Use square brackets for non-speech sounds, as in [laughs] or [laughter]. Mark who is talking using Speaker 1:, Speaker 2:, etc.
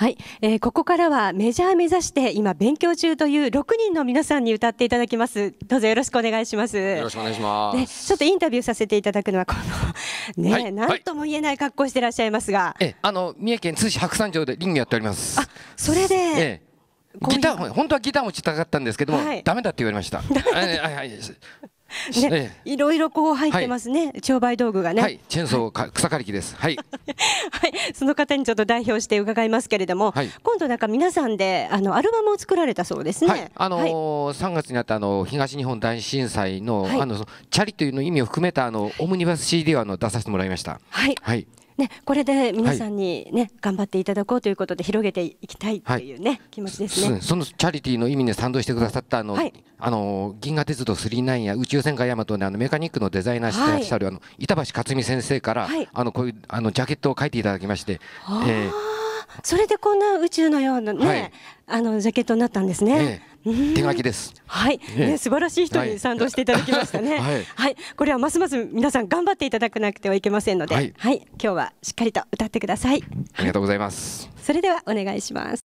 Speaker 1: はい、えー、ここからはメジャー目指して今勉強中という6人の皆さんに歌っていただきます。どうぞよろしくお願いします。よろしくお願いします。ちょっとインタビューさせていただくのはこの [laughs] ね、はい、なんとも言えない格好してらっしゃいますが、はい、あの三重県津市白山
Speaker 2: 城でリングやっております。あ、それで。ええギター本当はギター持ちたかったんですけども、はい、ダメだって言われました。[laughs] はいはい
Speaker 1: [laughs] ね、いろいろこう入ってますね、はい、商売道具がね。はい、
Speaker 2: チェーンソーか、草刈り機です。はい。[laughs] は
Speaker 1: い、その方にちょっと代表して伺いますけれども、はい、今度なんか皆さんで、あのアルバムを作られたそうですね。はい、あの
Speaker 2: ー、三、月にあったあの東日本大震災の、あのチャリというの意味を含めたあのオムニバス CD をあの出させてもらいました。はい。はい。
Speaker 1: ね、これで皆さんにね、はい、頑張っていただこうということで広げていきたいというね、はい、気持ちですね。その
Speaker 2: チャリティーの意味に賛同してくださったあの、はい、あの銀河鉄道999や宇宙戦艦ヤマトのあのメカニックのデザイナーしてらっしゃる、あの板橋克美先生から、あのこういうあのジャケットを描いていただきまして。えー、
Speaker 1: それでこんな宇宙のようなね、あのジャケットになったんですね。え手書きです。はい、ね、素晴らしい人に賛同していただきましたね。[laughs] はい、はい、これはますます皆さん頑張っていただかなくてはいけませんので、はい、はい、今日はしっかりと歌ってください。
Speaker 2: ありがとうございます。
Speaker 1: それではお願いします。